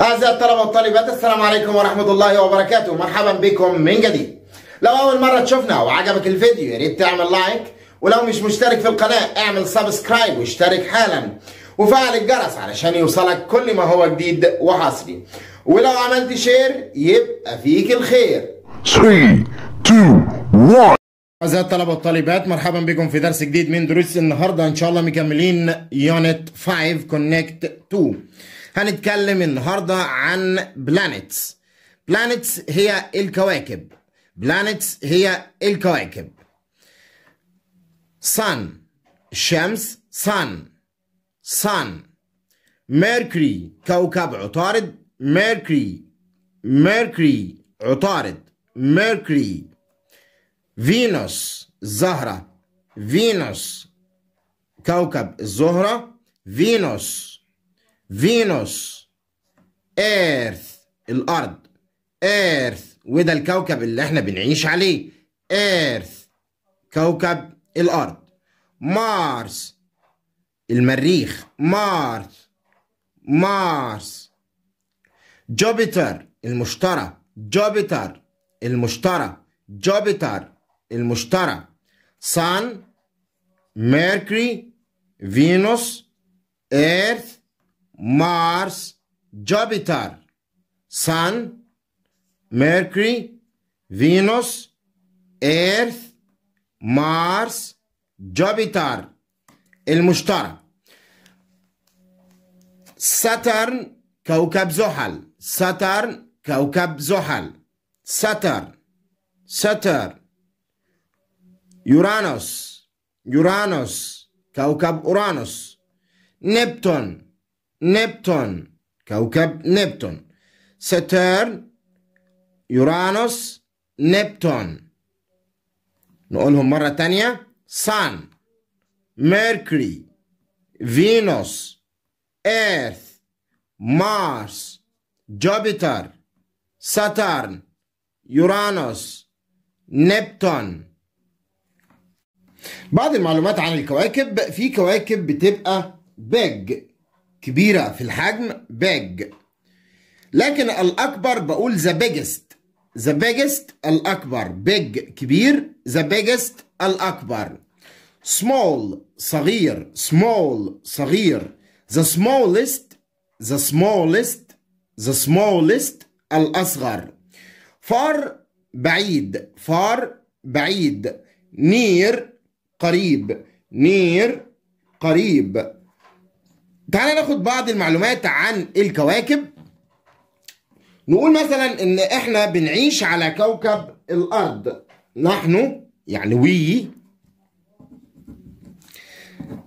أعزائي الطلبة والطالبات السلام عليكم ورحمة الله وبركاته مرحبا بكم من جديد لو أول مرة تشوفنا وعجبك الفيديو يا ريت تعمل لايك ولو مش مشترك في القناة اعمل سبسكرايب واشترك حالا وفعل الجرس علشان يوصلك كل ما هو جديد وحصري ولو عملت شير يبقى فيك الخير 3 2 1 أعزائي الطلبة والطالبات مرحبا بكم في درس جديد من دروس النهاردة إن شاء الله مكملين يونت 5 كونكت 2 هنتكلم النهاردة عن بلانتس بلانتس هي الكواكب بلانتس هي الكواكب sun الشمس sun sun ميركوري كوكب عطارد ميركوري ميركوري عطارد ميركوري فينوس زهرة فينوس كوكب الزهرة فينوس فينوس ايرث الارض ايرث وده الكوكب اللي احنا بنعيش عليه ايرث كوكب الارض مارس المريخ مارس مارس جوبيتر المشتري جوبيتر المشتري جوبيتر المشتري سان ميركوري فينوس ايرث مارس جوبيتر سان Mercury, فينوس ايرث مارس جوبيتر المشتري ساترن كوكب زحل ساترن كوكب زحل ساتر ساتر يورانوس يورانوس كوكب اورانوس نبتون نبتون كوكب نبتون ستيرن يورانوس نبتون نقولهم مرة تانية سان ميركوري فينوس ايرث مارس جوبيتر ساترن يورانوس نبتون بعض المعلومات عن الكواكب في كواكب بتبقى بيج كبيرة في الحجم big لكن الأكبر بقول the biggest the biggest الأكبر big كبير the biggest الأكبر small صغير small صغير the smallest the smallest the smallest الأصغر far بعيد far بعيد near قريب near قريب تعالى ناخد بعض المعلومات عن الكواكب نقول مثلا ان احنا بنعيش على كوكب الارض نحن يعني وي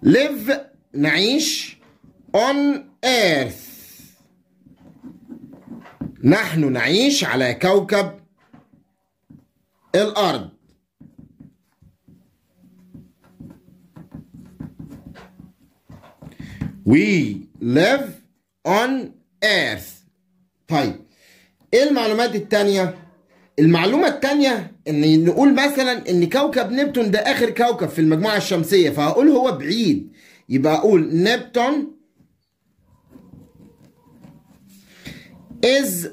ليف نعيش اون ايرث نحن نعيش على كوكب الارض We live on earth طيب ايه المعلومات التانية؟ المعلومة التانية ان نقول مثلا ان كوكب نبتون ده اخر كوكب في المجموعة الشمسية فهقول هو بعيد يبقى اقول نبتون از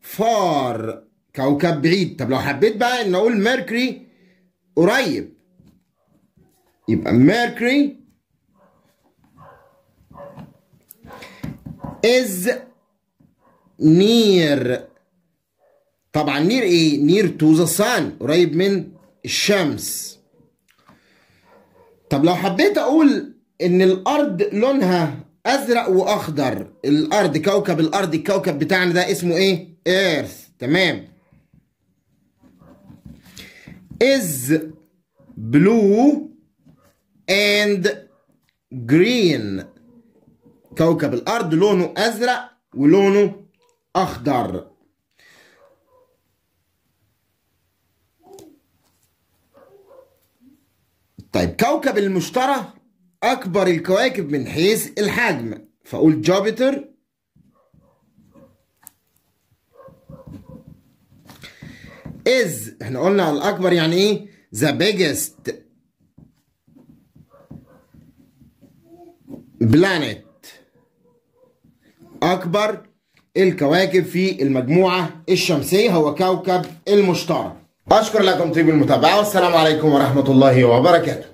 فار كوكب بعيد طب لو حبيت بقى ان اقول ميركوري قريب يبقى ميركوري is near طبعا near ايه near to the sun قريب من الشمس طب لو حبيت اقول ان الارض لونها ازرق واخضر الارض كوكب الارض الكوكب بتاعنا ده اسمه ايه earth تمام is blue and green كوكب الأرض لونه أزرق ولونه أخضر طيب كوكب المشتري أكبر الكواكب من حيث الحجم فأقول جوبيتر is احنا قلنا على الأكبر يعني إيه the biggest planet أكبر الكواكب في المجموعة الشمسية هو كوكب المشترك أشكر لكم طيب المتابعة والسلام عليكم ورحمة الله وبركاته